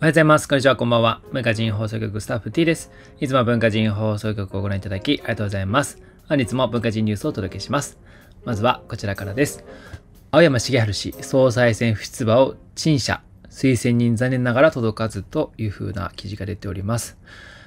おはようございます。こんにちは、こんばんは。文化人放送局スタッフ T です。いつも文化人放送局をご覧いただきありがとうございます。本日も文化人ニュースをお届けします。まずはこちらからです。青山茂春氏、総裁選不出馬を陳謝、推薦人残念ながら届かずという風な記事が出ております。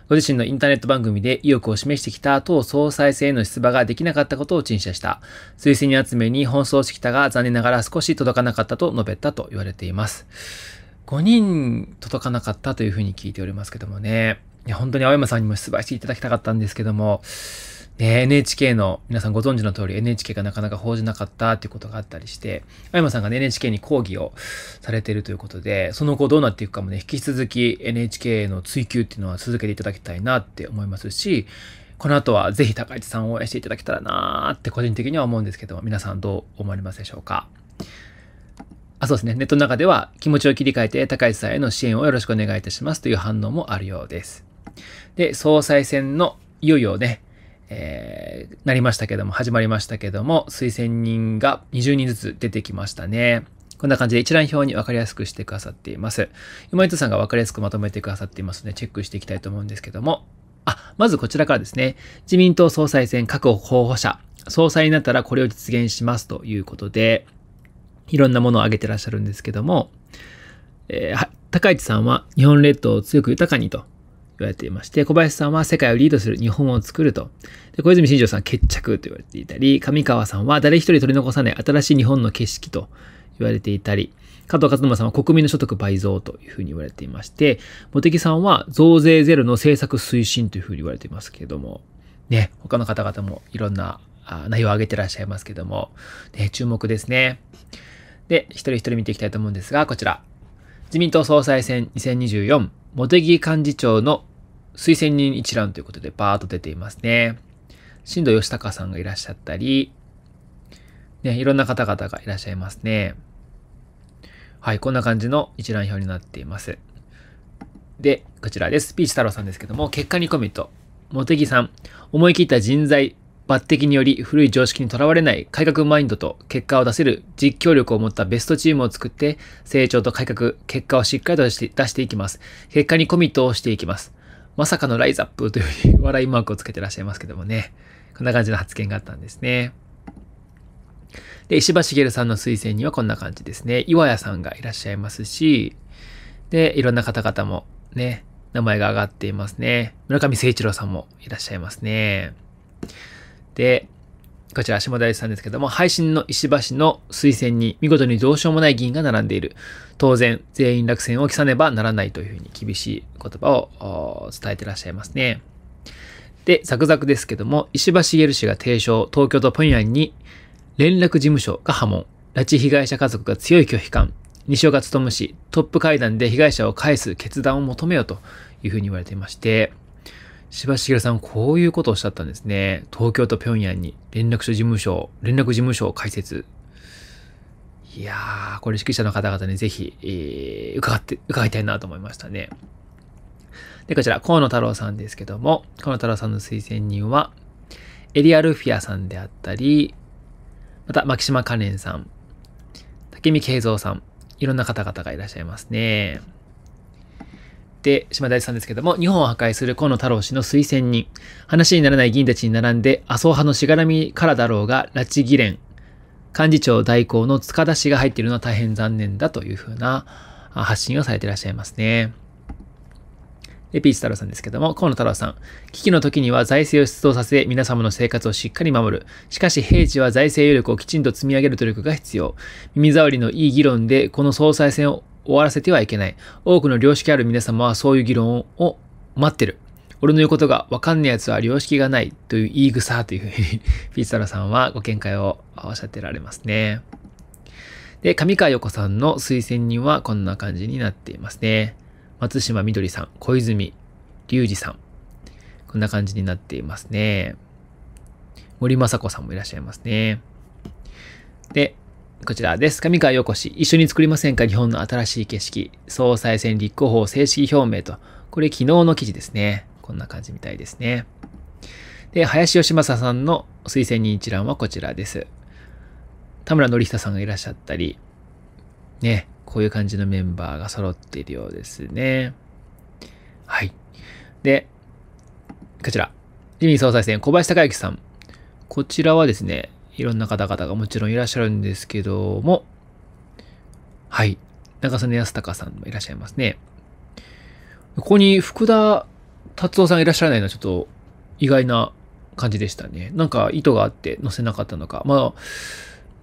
ご自身のインターネット番組で意欲を示してきた党総裁選への出馬ができなかったことを陳謝した。推薦人集めに奔走してきたが、残念ながら少し届かなかったと述べたと言われています。5人届かなかったというふうに聞いておりますけどもね。いや、本当に青山さんにも出馬していただきたかったんですけども、ね、NHK の、皆さんご存知の通り NHK がなかなか報じなかったということがあったりして、青山さんが、ね、NHK に抗議をされているということで、その後どうなっていくかもね、引き続き NHK の追求っていうのは続けていただきたいなって思いますし、この後はぜひ高市さんを応援していただけたらなーって個人的には思うんですけども、皆さんどう思われますでしょうかあ、そうですね。ネットの中では気持ちを切り替えて高市さんへの支援をよろしくお願いいたしますという反応もあるようです。で、総裁選のいよいよね、えー、なりましたけども、始まりましたけども、推薦人が20人ずつ出てきましたね。こんな感じで一覧表に分かりやすくしてくださっています。今井戸さんが分かりやすくまとめてくださっていますので、チェックしていきたいと思うんですけども。あ、まずこちらからですね。自民党総裁選各候補者、総裁になったらこれを実現しますということで、いろんなものを挙げてらっしゃるんですけども、えー、高市さんは日本列島を強く豊かにと言われていまして、小林さんは世界をリードする日本を作ると。で小泉進次郎さん決着と言われていたり、上川さんは誰一人取り残さない新しい日本の景色と言われていたり、加藤勝沼さんは国民の所得倍増というふうに言われていまして、茂木さんは増税ゼロの政策推進というふうに言われていますけれども、ね、他の方々もいろんな内容を挙げてらっしゃいますけども、ね、注目ですね。で、一人一人見ていきたいと思うんですが、こちら。自民党総裁選2024、茂木幹事長の推薦人一覧ということで、バーっと出ていますね。新藤義隆さんがいらっしゃったり、ね、いろんな方々がいらっしゃいますね。はい、こんな感じの一覧表になっています。で、こちらです。ピーチ太郎さんですけども、結果にコメント。茂木さん、思い切った人材抜擢により古い常識にとらわれない改革マインドと結果を出せる実況力を持ったベストチームを作って成長と改革、結果をしっかりと出して出していきます。結果にコミットをしていきます。まさかのライズアップという笑いマークをつけてらっしゃいますけどもね。こんな感じの発言があったんですね。で、石破茂さんの推薦にはこんな感じですね。岩屋さんがいらっしゃいますし、で、いろんな方々もね、名前が挙がっていますね。村上誠一郎さんもいらっしゃいますね。で、こちら、下大地さんですけども、配信の石橋の推薦に見事にどうしようもない議員が並んでいる。当然、全員落選を期さねばならないというふうに厳しい言葉を伝えてらっしゃいますね。で、ザクザクですけども、石橋茂氏が提唱、東京と平ンに連絡事務所が波紋、拉致被害者家族が強い拒否感、西岡努氏、トップ会談で被害者を返す決断を求めようというふうに言われていまして、しばしげるさん、こういうことをおっしゃったんですね。東京と平壌に連絡所事務所、連絡事務所を開設。いやー、これ指揮者の方々にぜひ、えー、伺って、伺いたいなと思いましたね。で、こちら、河野太郎さんですけども、河野太郎さんの推薦人は、エリア・ルフィアさんであったり、また、牧島カレンさん、竹見慶三さん、いろんな方々がいらっしゃいますね。って島田さんですけども、日本を破壊する河野太郎氏の推薦人。話にならない議員たちに並んで、麻生派のしがらみからだろうが、拉致議連。幹事長代行の塚田氏が入っているのは大変残念だというふうな発信をされていらっしゃいますね。で、ピーチ太郎さんですけども、河野太郎さん。危機の時には財政を出動させ、皆様の生活をしっかり守る。しかし、平時は財政余力をきちんと積み上げる努力が必要。耳障りのいい議論で、この総裁選を終わらせてはいけない。多くの良識ある皆様はそういう議論を待ってる。俺の言うことがわかんない奴は良識がないという言い草というふうにピッサラさんはご見解をおっしゃってられますね。で、上川横さんの推薦人はこんな感じになっていますね。松島みどりさん、小泉隆二さん。こんな感じになっていますね。森雅子さんもいらっしゃいますね。で、こちらです。上川陽子氏、一緒に作りませんか日本の新しい景色。総裁選立候補正式表明と。これ昨日の記事ですね。こんな感じみたいですね。で、林義正さんの推薦人一覧はこちらです。田村典久さんがいらっしゃったり、ね、こういう感じのメンバーが揃っているようですね。はい。で、こちら。自民総裁選、小林隆之さん。こちらはですね、いろんな方々がもちろんいらっしゃるんですけども、はい。中曽根康隆さんもいらっしゃいますね。ここに福田達夫さんいらっしゃらないのはちょっと意外な感じでしたね。なんか意図があって載せなかったのか。まあ、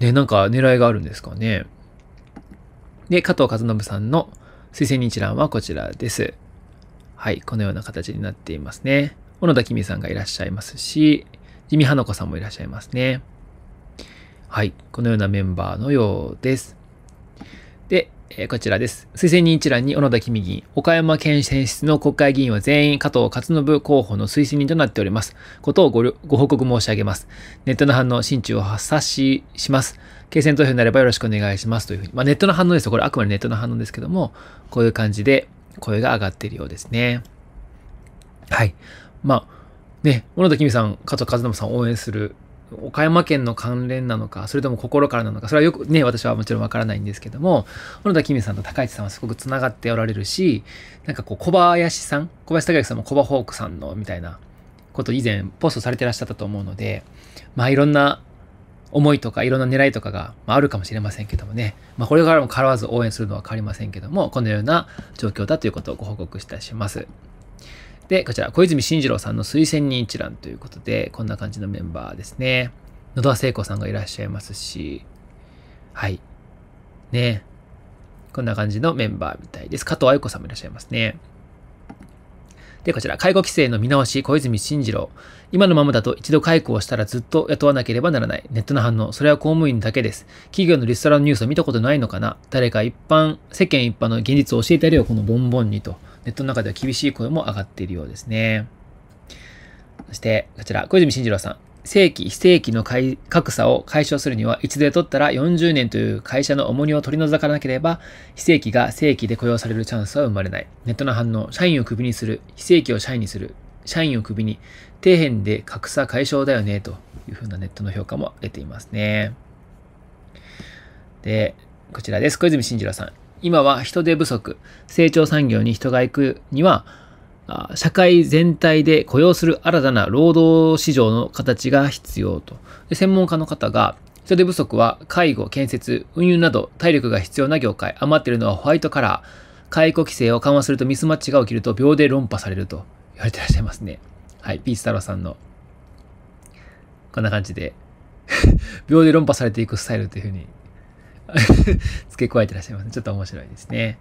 ね、なんか狙いがあるんですかね。で、加藤和信さんの推薦日覧はこちらです。はい、このような形になっていますね。小野田君さんがいらっしゃいますし、地味花子さんもいらっしゃいますね。はい、このようなメンバーのようです。で、えー、こちらです。推薦人一覧に小野田君議員、岡山県選出の国会議員は全員加藤勝信候補の推薦人となっております。ことをごご報告申し上げます。ネットの反応、心中を察しします。決選投票になればよろしくお願いします。というふうに。まあ、ネットの反応ですよ。これあくまでネットの反応ですけども、こういう感じで声が上がっているようですね。はい。まあ、ね、小野田君さん、加藤和信さんを応援する岡山県の関連なのか、それとも心からなのか、それはよくね、私はもちろんわからないんですけども、小野田公さんと高市さんはすごく繋がっておられるし、なんかこう、小林さん、小林隆之さんも小葉ホークさんの、みたいなこと以前ポストされてらっしゃったと思うので、まあいろんな思いとかいろんな狙いとかがあるかもしれませんけどもね、まあこれからも変わらず応援するのは変わりませんけども、このような状況だということをご報告いたします。で、こちら、小泉進次郎さんの推薦人一覧ということで、こんな感じのメンバーですね。野田聖子さんがいらっしゃいますし、はい。ね。こんな感じのメンバーみたいです。加藤愛子さんもいらっしゃいますね。で、こちら、介護規制の見直し、小泉進次郎。今のままだと一度解雇をしたらずっと雇わなければならない。ネットの反応、それは公務員だけです。企業のリストラのニュースを見たことないのかな誰か一般、世間一般の現実を教えてやれよ、このボンボンにと。ネットの中では厳しい声も上がっているようですね。そして、こちら、小泉進次郎さん。正規、非正規の格差を解消するには、一度取ったら40年という会社の重荷を取り除かなければ、非正規が正規で雇用されるチャンスは生まれない。ネットの反応、社員をクビにする、非正規を社員にする、社員をクビに、底辺で格差解消だよね、というふうなネットの評価も出ていますね。で、こちらです。小泉進次郎さん。今は人手不足、成長産業に人が行くには、社会全体で雇用する新たな労働市場の形が必要と。で専門家の方が、人手不足は介護、建設、運輸など体力が必要な業界、余ってるのはホワイトカラー、解雇規制を緩和するとミスマッチが起きると秒で論破されると言われてらっしゃいますね。はい、ピース太郎さんの。こんな感じで 秒で論破されていくスタイルというふうに 付け加えてらっしゃいますね。ちょっと面白いですね。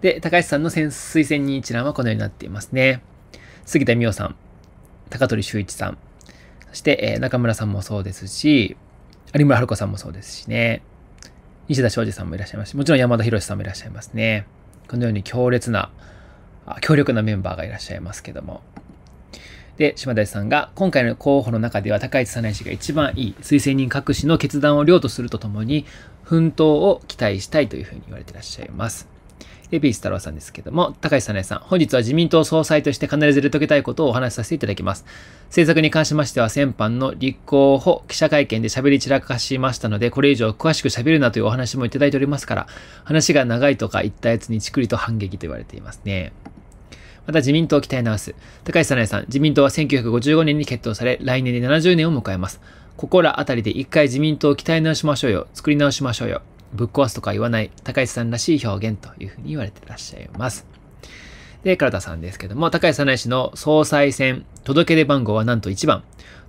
で、高橋さんの推薦に一覧はこのようになっていますね。杉田美桜さん、高取修一さん、そして、え中村さんもそうですし、有村春子さんもそうですしね、西田昌司さんもいらっしゃいますし、もちろん山田博さんもいらっしゃいますね。このように強烈な、強力なメンバーがいらっしゃいますけども。で、島田さんが、今回の候補の中では高市早苗氏が一番いい、推薦人隠しの決断を量とするとともに、奮闘を期待したいというふうに言われていらっしゃいます。で、ピース太郎さんですけども、高市早苗さん、本日は自民党総裁として必ず入れとけたいことをお話しさせていただきます。政策に関しましては、先般の立候補記者会見で喋り散らかしましたので、これ以上詳しく喋るなというお話もいただいておりますから、話が長いとか言ったやつにちくりと反撃と言われていますね。また自民党を鍛え直す。高橋早苗さん、自民党は1955年に決闘され、来年で70年を迎えます。ここらあたりで一回自民党を鍛え直しましょうよ。作り直しましょうよ。ぶっ壊すとか言わない、高橋さんらしい表現というふうに言われてらっしゃいます。で、倉田さんですけども、高橋早苗氏の総裁選、届け出番号はなんと1番。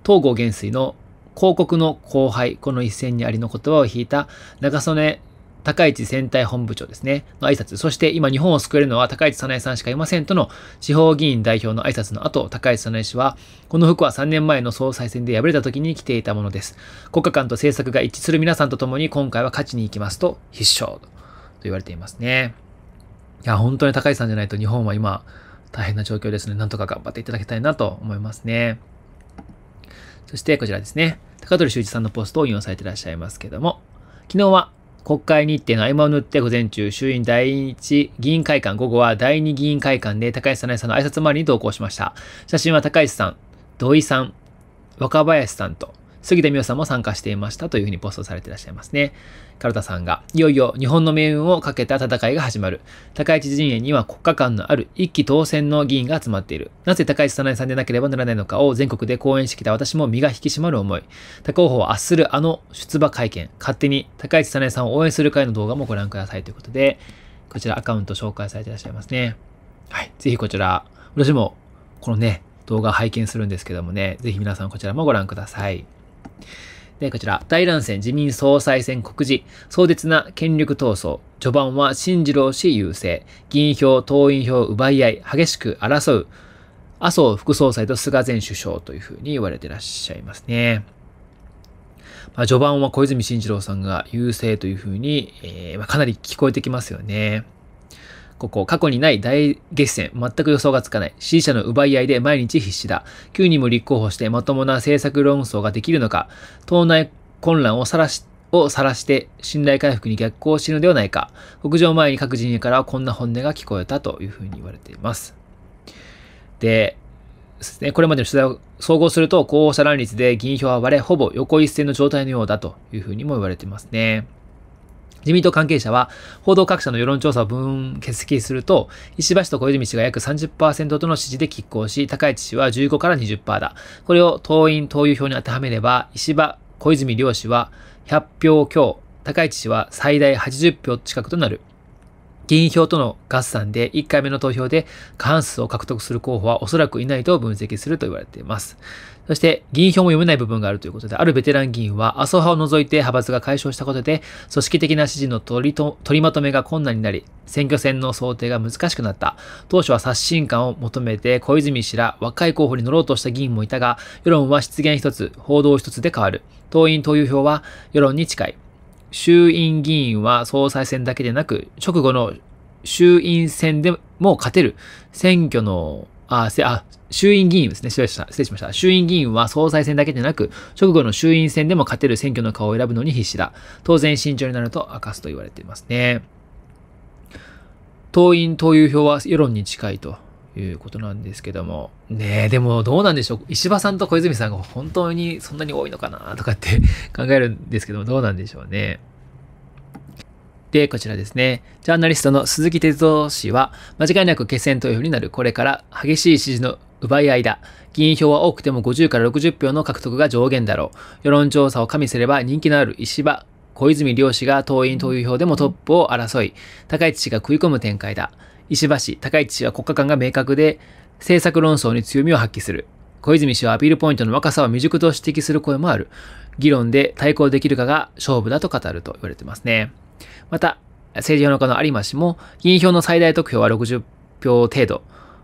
東郷元帥の広告の後輩、この一戦にありの言葉を引いた中曽根高市選対本部長ですね、の挨拶、そして今日本を救えるのは高市早苗さんしかいませんとの地方議員代表の挨拶の後、高市早苗氏は、この服は3年前の総裁選で敗れた時に着ていたものです。国家間と政策が一致する皆さんと共に今回は勝ちに行きますと必勝と言われていますね。いや、本当に高市さんじゃないと日本は今大変な状況ですね。なんとか頑張っていただきたいなと思いますね。そしてこちらですね。高取修一さんのポストを引用されていらっしゃいますけども、昨日は国会日程の合間を縫って午前中、衆院第1議員会館、午後は第2議員会館で高橋早苗さんの挨拶回りに同行しました。写真は高橋さん、土井さん、若林さんと、杉田美桜さんも参加していましたというふうにポストされていらっしゃいますね。カルタさんが、いよいよ日本の命運をかけた戦いが始まる。高市陣営には国家間のある一期当選の議員が集まっている。なぜ高市早苗さんでなければならないのかを全国で講演してきた私も身が引き締まる思い。他候補を圧するあの出馬会見。勝手に高市早苗さんを応援する会の動画もご覧くださいということで、こちらアカウント紹介されていらっしゃいますね。はい。ぜひこちら、私もこのね、動画拝見するんですけどもね、ぜひ皆さんこちらもご覧ください。で、こちら、大乱戦自民総裁選告示、壮絶な権力闘争、序盤は新次郎氏優勢、議員票、党員票奪い合い、激しく争う、麻生副総裁と菅前首相というふうに言われてらっしゃいますね。まあ、序盤は小泉進次郎さんが優勢というふうに、えーまかなり聞こえてきますよね。ここ、過去にない大激戦、全く予想がつかない。支持者の奪い合いで毎日必死だ。9人も立候補してまともな政策論争ができるのか、党内混乱をさらし、を晒して信頼回復に逆行しているのではないか。北上前に各陣営からはこんな本音が聞こえたというふうに言われています。で、これまでの取材を総合すると、候補者乱立で議員票は割れ、ほぼ横一線の状態のようだというふうにも言われてますね。自民党関係者は、報道各社の世論調査を分欠席すると、石破氏と小泉氏が約30%との支持で拮抗し、高市氏は15から20%だ。これを党員・党友票に当てはめれば、石破、小泉両氏は100票強、高市氏は最大80票近くとなる。議員票との合算で1回目の投票で過半数を獲得する候補はおそらくいないと分析すると言われています。そして、議員票も読めない部分があるということで、あるベテラン議員は、麻生派を除いて派閥が解消したことで、組織的な支持の取りと取りまとめが困難になり、選挙戦の想定が難しくなった。当初は刷新感を求めて、小泉氏ら若い候補に乗ろうとした議員もいたが、世論は失言一つ、報道一つで変わる。党員党友票は世論に近い。衆院議員は総裁選だけでなく、直後の衆院選でも勝てる。選挙のあ、せ、あ、衆院議員ですね。失礼しました。失礼しました。衆院議員は総裁選だけでなく、直後の衆院選でも勝てる選挙の顔を選ぶのに必死だ。当然慎重になると明かすと言われていますね。党員党友票は世論に近いということなんですけども。ねえ、でもどうなんでしょう。石破さんと小泉さんが本当にそんなに多いのかなとかって 考えるんですけども、どうなんでしょうね。で、こちらですね。ジャーナリストの鈴木哲夫氏は、間違いなく決選投票になるこれから激しい支持の奪い合いだ。議員票は多くても50から60票の獲得が上限だろう。世論調査を加味すれば人気のある石破、小泉良氏が党員投票票でもトップを争い、高市氏が食い込む展開だ。石破氏、高市氏は国家間が明確で、政策論争に強みを発揮する。小泉氏はアピールポイントの若さを未熟と指摘する声もある。議論で対抗できるかが勝負だと語ると言われてますね。また、政治評論家の有馬氏も、議員票の最大得票は60票程度。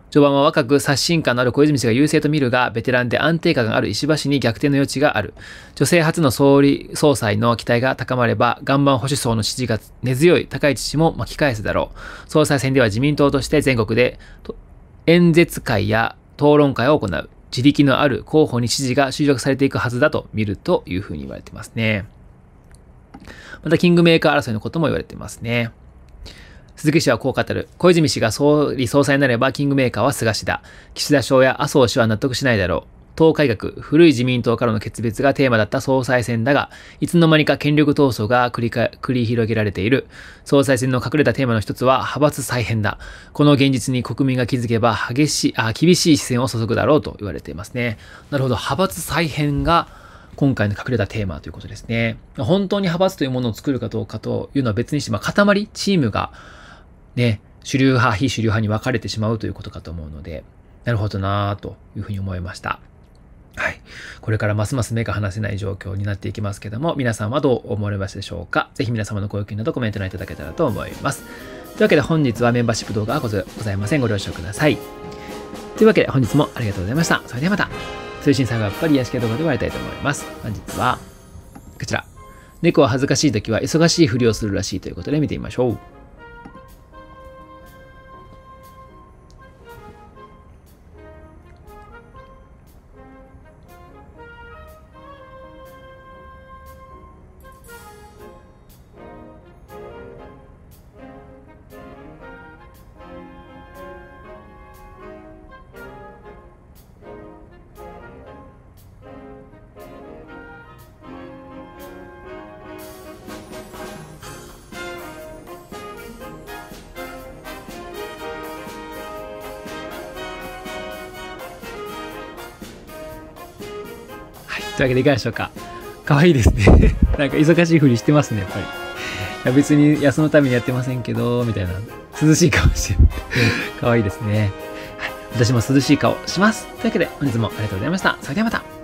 序盤は若く刷新感のある小泉氏が優勢と見るが、ベテランで安定感がある石破氏に逆転の余地がある。女性初の総理、総裁の期待が高まれば、岩盤保守層の支持が根強い高市氏も巻き返すだろう。総裁選では自民党として全国で演説会や討論会を行う。自力のある候補に支持が収束されていくはずだと見るというふうに言われてますね。またキングメーカー争いのことも言われていますね。鈴木氏はこう語る。小泉氏が総理総裁になればキングメーカーは菅氏だ。岸田省や麻生氏は納得しないだろう。党改革、古い自民党からの決別がテーマだった総裁選だが、いつの間にか権力闘争が繰り繰り広げられている。総裁選の隠れたテーマの一つは、派閥再編だ。この現実に国民が気づけば、激しい、あ、厳しい視線を注ぐだろうと言われていますね。なるほど、派閥再編が今回の隠れたテーマということですね。本当に派閥というものを作るかどうかというのは別にして、まあ、塊、チームが、ね、主流派、非主流派に分かれてしまうということかと思うので、なるほどなぁというふうに思いました。はい。これからますます目が離せない状況になっていきますけども、皆さんはどう思われましたでしょうかぜひ皆様のご意見などコメント欄いただけたらと思います。というわけで本日はメンバーシップ動画はございません。ご了承ください。というわけで本日もありがとうございました。それではまた。推進さんがやっぱり癒し系動画で終わりたいと思います。本日は、こちら。猫は恥ずかしい時は忙しいふりをするらしいということで見てみましょう。というわけでいかがでしょうか可愛いですね なんか忙しいふりしてますねやっぱり、いや別に休むためにやってませんけどみたいな涼しい顔して 可愛いですね、はい、私も涼しい顔しますというわけで本日もありがとうございましたそれではまた